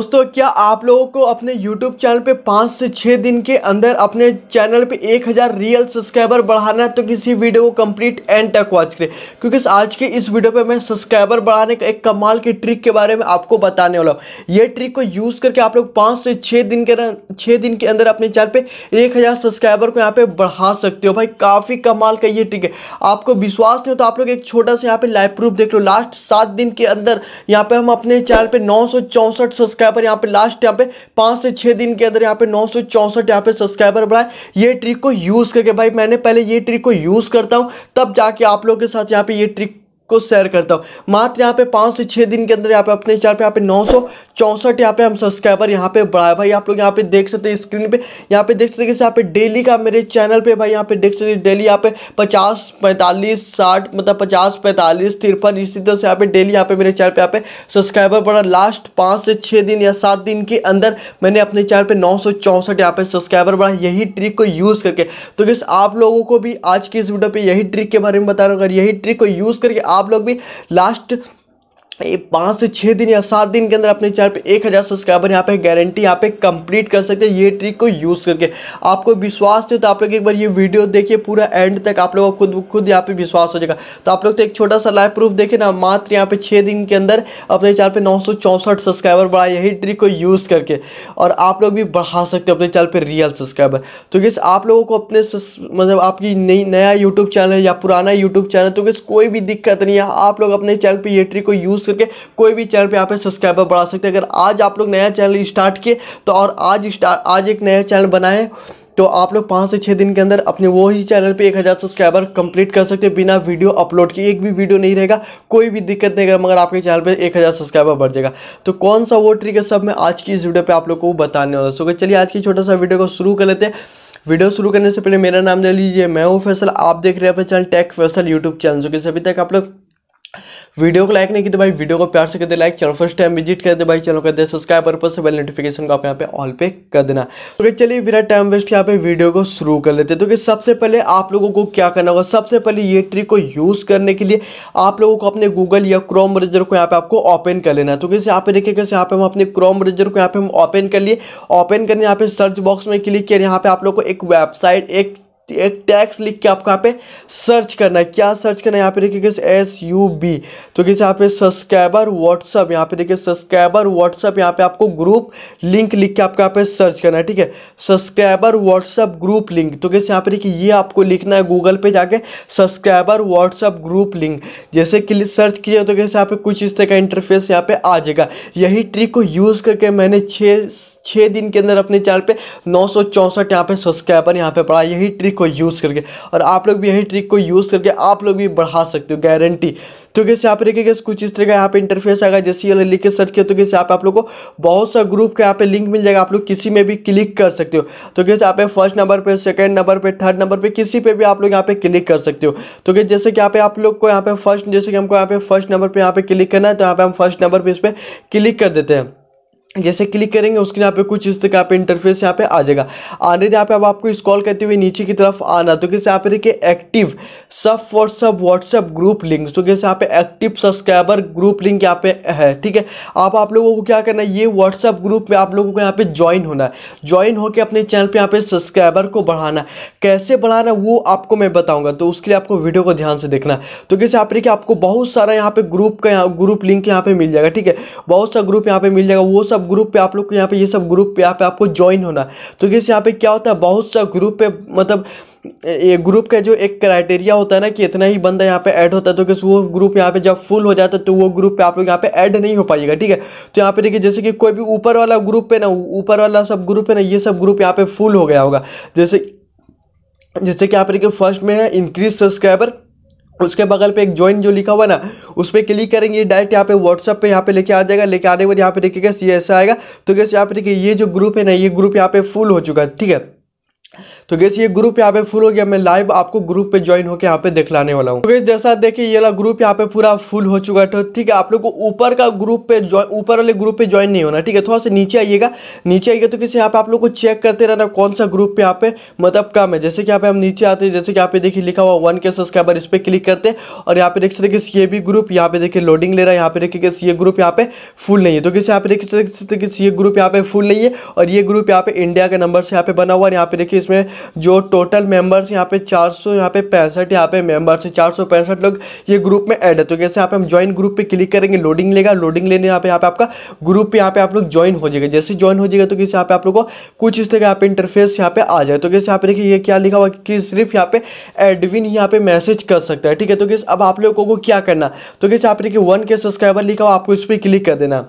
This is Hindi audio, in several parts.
दोस्तों क्या आप लोगों को अपने YouTube चैनल पे पाँच से छः दिन के अंदर अपने चैनल पे 1000 रियल सब्सक्राइबर बढ़ाना है तो किसी वीडियो को कंप्लीट एंड तक वॉच करें क्योंकि आज के इस वीडियो पे मैं सब्सक्राइबर बढ़ाने का एक कमाल की ट्रिक के बारे में आपको बताने वाला हूँ ये ट्रिक को यूज़ करके आप लोग पाँच से छः दिन के छः दिन के अंदर अपने चैनल पर एक सब्सक्राइबर को यहाँ पर बढ़ा सकते हो भाई काफ़ी कमाल का ये ट्रिक है आपको विश्वास नहीं हो तो आप लोग एक छोटा सा यहाँ पर लाइव प्रूफ देख लो लास्ट सात दिन के अंदर यहाँ पर हम अपने चैनल पर नौ सौ चौंसठ सब्सक्राइबर यहाँ पर यहाँ पे लास्ट यहाँ पे पाँच से छः दिन के अंदर यहाँ पे नौ सौ चौंसठ यहाँ पे सब्सक्राइबर बढ़ाए ये ट्रिक को यूज़ करके भाई मैंने पहले ये ट्रिक को यूज़ करता हूँ तब जाके आप लोग के साथ यहाँ पे ये ट्रिक को शेयर करता हूँ मात्र यहाँ पे पाँच से छः दिन के अंदर यहाँ पे अपने चैनल पे यहाँ पे नौ सौ चौंसठ यहाँ पे हम सब्सक्राइबर यहाँ पे बढ़ाए भाई आप लोग यहाँ पे देख सकते हैं स्क्रीन पे यहाँ पे देख सकते हैं यहाँ पे डेली का मेरे चैनल पे भाई यहाँ पे देख सकते हैं डेली यहाँ पे पचास पैंतालीस साठ मतलब पचास पैंतालीस तिरपन इसी तरह से यहाँ पे डेली यहाँ पे मेरे चैनल पर यहाँ पे सब्सक्राइबर बढ़ा लास्ट पाँच से छः दिन या सात दिन के अंदर मैंने अपने चैनल पर नौ सौ चौंसठ यहाँ पे सब्सक्राइबर बढ़ा यही ट्रिक को यूज़ करके तो किस आप लोगों को भी आज की इस वीडियो पर यही ट्रिक के बारे में बता रहा हूँ अगर यही ट्रिक को यूज़ करके आप आप लोग भी लास्ट ये पाँच से छः दिन या सात दिन के अंदर अपने चैनल पे एक हज़ार सब्सक्राइबर यहाँ पे गारंटी यहाँ पे कंप्लीट कर सकते हैं ये ट्रिक को यूज़ करके आपको विश्वास है तो आप लोग एक बार ये वीडियो देखिए पूरा एंड तक आप लोगों को खुद खुद यहाँ पे विश्वास हो जाएगा तो आप लोग तो एक छोटा सा लाइव प्रूफ देखे ना मात्र यहाँ पर छः दिन के अंदर अपने चैनल पर नौ सब्सक्राइबर बढ़ा यही ट्रिक को यूज़ करके और आप लोग भी बढ़ा सकते हो अपने चैनल पर रियल सब्सक्राइबर तो किस आप लोगों को अपने मतलब आपकी नई नया यूट्यूब चैनल है या पुराना यूट्यूब चैनल तो किस कोई भी दिक्कत नहीं है आप लोग अपने चैनल पर ये ट्रिक को यूज़ करके कोई भी चैनल पर यहाँ पर सब्सक्राइबर बढ़ा सकते हैं अगर आज आप लोग नया चैनल स्टार्ट किए तो और आज स्टार्ट आज एक नया चैनल बनाए तो आप लोग पाँच से छः दिन के अंदर अपने वो ही चैनल पे एक हज़ार सब्सक्राइबर कंप्लीट कर सकते हो बिना वीडियो अपलोड किए एक भी वीडियो नहीं रहेगा कोई भी दिक्कत नहीं रहेगा मगर आपके चैनल पे एक हज़ार सब्सक्राइबर बढ़ जाएगा तो कौन सा वो ट्रिक है सब मैं आज की इस वीडियो पे आप लोग को बताने वाला सो चलिए आज की छोटा सा वीडियो को शुरू कर लेते हैं वीडियो शुरू करने से पहले मेरा नाम ले लीजिए मैं हूँ फैसल आप देख रहे हैं अपने channel tech Faisal YouTube channel जो कि सभी तक आप लोग वीडियो को लाइक नहीं की तो भाई वीडियो को प्यार से कर दे like channel first time visit कर दे भाई चैनल कर दे सब्सक्राइब पर से बेल नोटिफिकेशन को आप यहाँ पे ऑल पे कर देना तो चलिए बिना टाइम वेस्ट यहाँ पे वीडियो को शुरू कर लेते हैं तो कि सबसे पहले आप लोगों को क्या करना होगा सबसे पहले ये ट्रिक को यूज़ करने के लिए आप लोगों को अपने गूगल या क्रोम ब्राउजर को यहाँ पे आपको ओपन कर लेना है तो कैसे यहाँ पे देखिए कैसे यहाँ पे हम अपने क्रोम ब्राउजर को यहाँ पे हम ओपन कर लिए ओपन करने यहाँ पे सर्च बॉक्स में क्लिक किया यहाँ पे आप लोग को एक वेबसाइट एक एक टैक्स लिख के आपको यहाँ पे सर्च करना है क्या सर्च करना है यहाँ पे देखिए किस एस यू बी तो किस यहाँ पे सब्सक्राइबर व्हाट्सअप यहाँ पे देखिए सब्सक्राइबर व्हाट्सअप यहाँ पे आपको ग्रुप लिंक लिख के आपको यहाँ पे सर्च करना है ठीक है सब्सक्राइबर व्हाट्सअप ग्रुप लिंक तो किस यहाँ पे देखिए ये आपको लिखना है गूगल पे जाके सब्सक्राइबर व्हाट्सअप ग्रुप लिंक जैसे कि सर्च किया तो कैसे यहाँ पे कुछ इस तरह का इंटरफेस यहाँ पे आ जाएगा यही ट्रिक को यूज़ करके मैंने छः छः दिन के अंदर अपने चैनल पर नौ सौ चौंसठ यहाँ पे सब्सक्राइबर यहाँ पे पड़ा यही ट्रिक को यूज़ करके और आप लोग भी यही ट्रिक को यूज़ करके आप लोग भी बढ़ा सकते हो गारंटी तो कैसे यहाँ पे देखिए कुछ इस तरह का यहाँ पे इंटरफेस आएगा जैसे ये लिख के सर्च किया तो कैसे यहाँ पे आप लोग को बहुत सा ग्रुप का यहाँ पे लिंक मिल जाएगा आप लोग किसी में भी क्लिक कर सकते हो तो कैसे यहाँ पे फर्स्ट नंबर पे सेकंड नंबर पे थर्ड नंबर पे किसी पे भी आप लोग यहाँ पे क्लिक कर सकते हो तो क्या जैसे कि यहाँ पे आप लोग को यहाँ पे फर्स्ट जैसे कि हमको यहाँ पे फर्स्ट नंबर पर यहाँ पे क्लिक करना है तो यहाँ पे हम फर्स्ट नंबर पर इस पर क्लिक कर देते हैं जैसे क्लिक करेंगे उसके यहाँ पे कुछ इस तरह यहाँ पे इंटरफेस यहाँ पे आ जाएगा आने यहाँ पे अब आपको स्कॉल करते हुए नीचे की तरफ आना तो कैसे यहाँ पे देखिए एक्टिव सब फॉर सब ग्रुप लिंक तो कैसे यहाँ पे एक्टिव सब्सक्राइबर ग्रुप लिंक यहाँ पे है ठीक है आप आप लोगों को क्या करना है ये व्हाट्सअप ग्रुप में आप लोगों को यहाँ पे ज्वाइन होना है ज्वाइन होकर अपने चैनल पर यहाँ पे सब्सक्राइबर को बढ़ाना कैसे बढ़ाना वो आपको मैं बताऊँगा तो उसके लिए आपको वीडियो को ध्यान से देखना तो कैसे आप देखिए आपको बहुत सारा यहाँ पे ग्रुप का ग्रुप लिंक यहाँ पे मिल जाएगा ठीक है बहुत सा ग्रुप यहाँ पे मिल जाएगा वो सब सब ग्रुप पे आप लोग को यहाँ पे ये सब ग्रुप पे यहाँ पे आपको ज्वाइन होना तो कैसे यहाँ पे क्या होता है बहुत सा ग्रुप पे मतलब ये ग्रुप का जो एक क्राइटेरिया होता है ना कि इतना ही बंदा यहाँ पे ऐड होता है तो कैसे वो ग्रुप यहाँ पे जब फुल हो जाता है तो वो ग्रुप पे आप लोग यहाँ पे ऐड नहीं हो पाएगा ठीक है तो यहाँ पे देखिए जैसे कि कोई भी ऊपर वाला ग्रुप पे ना ऊपर वाला सब ग्रुप है ना ये सब ग्रुप यहाँ पे फुल हो गया होगा जैसे जैसे कि यहाँ पे देखिए फर्स्ट में है इंक्रीज सब्सक्राइबर उसके बगल पे एक ज्वाइन जो लिखा हुआ ना उस पर क्लिक करेंगे डायरेक्ट यहाँ पे व्हाट्सअप पे यहाँ पे लेके आ जाएगा लेके आने के बाद यहाँ पे देखिएगा सी ऐसा आएगा तो कैसे यहाँ पे देखिए ये जो ग्रुप है ना ये ग्रुप यहाँ पे फुल हो चुका है ठीक है तो गैस ये ग्रुप यहाँ पे फुल हो गया मैं लाइव आपको ग्रुप पे ज्वाइन होकर यहाँ पे दिखलाने वाला हूँ तो गैस जैसा देखिए ये वाला ग्रुप यहाँ पे पूरा फुल हो चुका है ठीक है आप लोग को ऊपर का ग्रुप पे ऊपर वाले ग्रुप पे ज्वाइन नहीं होना ठीक है थोड़ा सा नीचे आइएगा नीचे आइएगा तो किसी यहाँ पे आप लोग को चेक करते रहना कौन सा ग्रुप यहाँ पे मतलब कम है जैसे कि यहाँ पे हम नीचे आते हैं जैसे कि यहाँ पे देखिए लिखा हुआ वन के सब्सक्राइबर इस पर क्लिक करते हैं और यहाँ पे देख सकते किसी ये भी ग्रुप यहाँ पे देखिए लोडिंग ले रहा है यहाँ पे देखिए किसी ये ग्रुप यहाँ पे फुल नहीं है तो किसी यहाँ पे देख सकते किसी ये ग्रुप यहाँ पे फुल नहीं है और ये ग्रुप यहाँ पे इंडिया का नंबर से यहाँ पे बना हुआ है यहाँ पे देखिए इसमें जो टोटल मेंबर्स यहाँ पे चार सौ यहाँ पे पैंसठ यहाँ पे मेंबर्स हैं चार सौ पैंसठ लोग ये ग्रुप में ऐड है तो कैसे यहाँ पे हम ज्वाइन ग्रुप पे क्लिक करेंगे लोडिंग लेगा लोडिंग लेने यहाँ पे यहाँ पे आपका ग्रुप पे यहाँ पे आप लोग ज्वाइन हो जाएगा जैसे ज्वाइन हो जाएगा तो किसी यहाँ पे आप लोग को कुछ इस तरह यहाँ पे इंटरफेस यहाँ पे आ जाए तो कैसे यहाँ पे देखिए ये क्या लिखा हुआ कि सिर्फ यहाँ पे एडविन यहाँ पे मैसेज कर सकता है ठीक है तो किस अब आप लोगों को क्या करना तो कैसे यहाँ पे देखिए वन के सब्सक्राइबर लिखा हुआ आपको इस पर क्लिक कर देना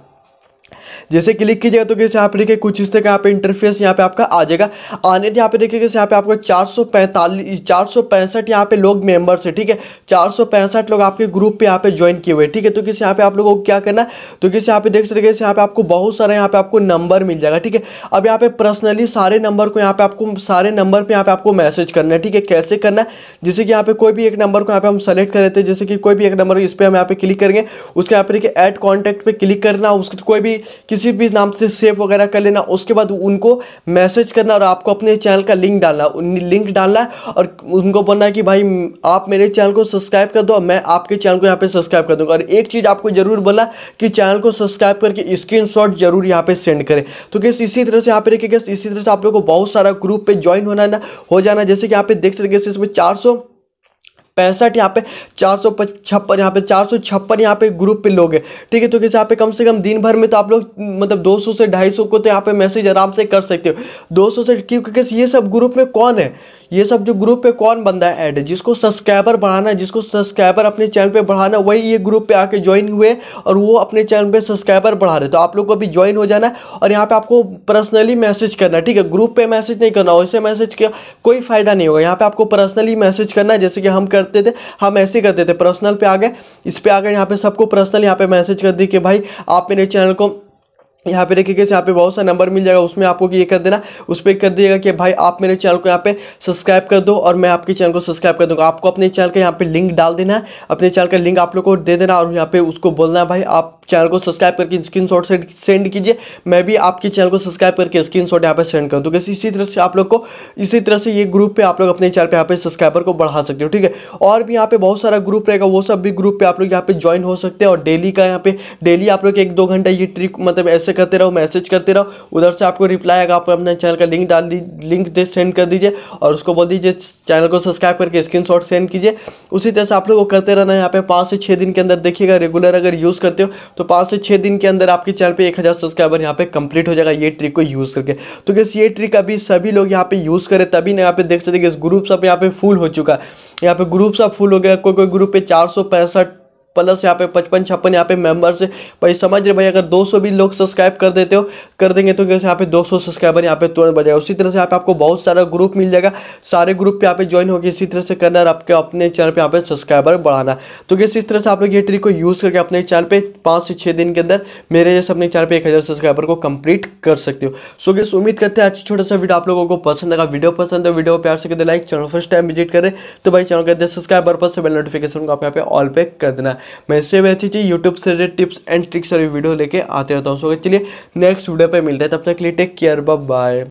जैसे क्लिक कीजिएगा तो कैसे यहाँ पे देखिए कुछ इस तरह का यहाँ पे इंटरफेस यहाँ पे आपका आ जाएगा आने यहाँ पे देखिए कैसे यहाँ पे आपको चार सौ पैंतालीस चार सौ पैंसठ यहाँ पे लोग मेंबर्स है ठीक है चार सौ पैंसठ लोग आपके ग्रुप पे यहाँ पे ज्वाइन किए हुए ठीक है तो किसी यहाँ पे आप लोगों को क्या करना तो किसी यहाँ पे देख सकते यहाँ पे आपको बहुत सारे यहाँ पे आपको नंबर मिल जाएगा ठीक है अब यहाँ पे पर्सनली सारे नंबर को यहाँ पे आपको सारे नंबर पर यहाँ पे आपको मैसेज करना है ठीक है कैसे करना जैसे कि यहाँ पे कोई भी एक नंबर को यहाँ पे हम सेलेक्ट कर लेते हैं जैसे कि कोई भी एक नंबर इस पर हम यहाँ पे क्लिक करेंगे उसके यहाँ पे देखिए ऐड कॉन्टैक्ट पे क्लिक करना उसके कोई भी किसी भी नाम से सेव वगैरह कर लेना उसके बाद उनको मैसेज करना और आपको अपने चैनल का लिंक डालना लिंक डालना और उनको बोलना है कि भाई आप मेरे चैनल को सब्सक्राइब कर दो मैं आपके चैनल को यहाँ पे सब्सक्राइब कर दूँगा और एक चीज़ आपको ज़रूर बोला कि चैनल को सब्सक्राइब करके स्क्रीन जरूर यहाँ पर सेंड करें तो गैस इसी तरह से यहाँ पे देखिए इसी तरह से आप लोग को बहुत सारा ग्रुप पे ज्वाइन होना ना हो जाना जैसे कि यहाँ पे देख सकते इसमें चार पैंसठ यहाँ पे चार सौ छप्पन यहाँ पे चार सौ छप्पन यहाँ पे ग्रुप पे लोग हैं ठीक है तो कैसे यहाँ पे कम से कम दिन भर में तो आप लोग मतलब 200 से 250 को तो यहाँ पे मैसेज आराम से कर सकते हो 200 से क्योंकि ये सब ग्रुप में कौन है ये सब जो ग्रुप पे कौन बंदा ऐड है जिसको सब्सक्राइबर बढ़ाना है जिसको सब्सक्राइबर अपने चैनल पे बढ़ाना वही ये ग्रुप पे आके ज्वाइन हुए और वो अपने चैनल पे सब्सक्राइबर बढ़ा रहे तो आप लोग को अभी ज्वाइन हो जाना है और यहाँ पे आपको पर्सनली मैसेज करना है ठीक है ग्रुप पे मैसेज नहीं करना वैसे मैसेज किया कोई फ़ायदा नहीं होगा यहाँ पे आपको पर्सनली मैसेज करना है जैसे कि हम करते थे हम ऐसे ही करते थे पर्सनल पे आ गए इस पर आ गए यहाँ पे सबको पर्सनल यहाँ पे मैसेज कर दी कि भाई आप मेरे चैनल को यहाँ पे देखिए कैसे यहाँ पे बहुत सा नंबर मिल जाएगा उसमें आपको ये कर देना उस पर कर दिएगा कि भाई आप मेरे चैनल को यहाँ पे सब्सक्राइब कर दो और मैं आपके चैनल को सब्सक्राइब कर दूँगा आपको अपने चैनल का यहाँ पे लिंक डाल देना है अपने चैनल का लिंक आप लोग को दे देना और यहाँ पे उसको बोलना है भाई आप चैनल को सब्सक्राइब करके स्क्रीन शॉट से सेंड कीजिए मैं भी आपके चैनल को सब्सक्राइब करके स्क्रीन शॉट यहाँ पर सेंड कर तो कैसे इसी तरह से आप लोग को इसी तरह से ये ग्रुप पर आप लोग अपने चैनल पर यहाँ पे सब्सक्राइबर को बढ़ा सकते हो ठीक है और भी यहाँ पे बहुत सारा ग्रुप रहेगा वो सब भी ग्रुप पर आप लोग यहाँ पे ज्वाइन हो सकते हैं और डेली का यहाँ पे डेली आप लोग एक दो घंटा ये ट्रिक मतलब ऐसे से करते रहो मैसेज करते रहो उधर से आपको रिप्लाई आएगा आप अपने चैनल का लिंक डाल दी लिंक दे सेंड कर दीजिए और उसको बोल दीजिए चैनल को सब्सक्राइब करके स्क्रीन सेंड कीजिए उसी तरह से आप लोग को करते रहना यहाँ पे पाँच से छः दिन के अंदर देखिएगा रेगुलर अगर यूज़ करते हो तो पाँच से छः दिन के अंदर आपके चैनल पर एक सब्सक्राइबर यहाँ पर कंप्लीट हो जाएगा ये ट्रिक को यूज़ करके तो कैसे ये ट्रिक अभी सभी लोग यहाँ पर यूज़ करें तभी ना यहाँ पे देख सकते इस ग्रुप सब यहाँ पे फुल हो चुका है यहाँ पे ग्रुप सब फुल हो गया कोई कोई ग्रुप पे चार सौ पैंसठ प्लस यहाँ पे पचपन छप्पन यहाँ पे मेंबर्स है भाई समझ रहे भाई अगर 200 भी लोग सब्सक्राइब कर देते हो कर देंगे तो यहाँ पे 200 सब्सक्राइबर यहाँ पे तुरंत बढ़ उसी तरह से यहाँ पे आपको बहुत सारा ग्रुप मिल जाएगा सारे ग्रुप पे यहाँ पे ज्वाइन होगी इसी तरह से करना और आपके अपने चैनल पर यहाँ पे सब्सक्राइबर बढ़ाना तो कैसे इस तरह से आप लोग ये ट्रिक को यूज़ करके अपने चैनल पर पाँच से छः दिन के अंदर मेरे जैसे अपने चैनल पर एक सब्सक्राइबर को कंप्लीट कर सकते हो सो कैसे उम्मीद करते हैं आज छोटा सा वीडियो आप लोगों को पसंद आएगा वीडियो पसंद है वीडियो प्यार से कर like channel first time visit करें तो भाई चैनल कर सब्सक्राइबर पर से बेल नोटिफिकेशन को आप यहाँ पे ऑल पे कर देना मैं इससे भी अच्छी चीज़ यूट्यूब से related tips and tricks video लेके आते रहता हूँ सो चलिए नेक्स्ट वीडियो पर मिलता है तब तक के लिए टेक केयर बाय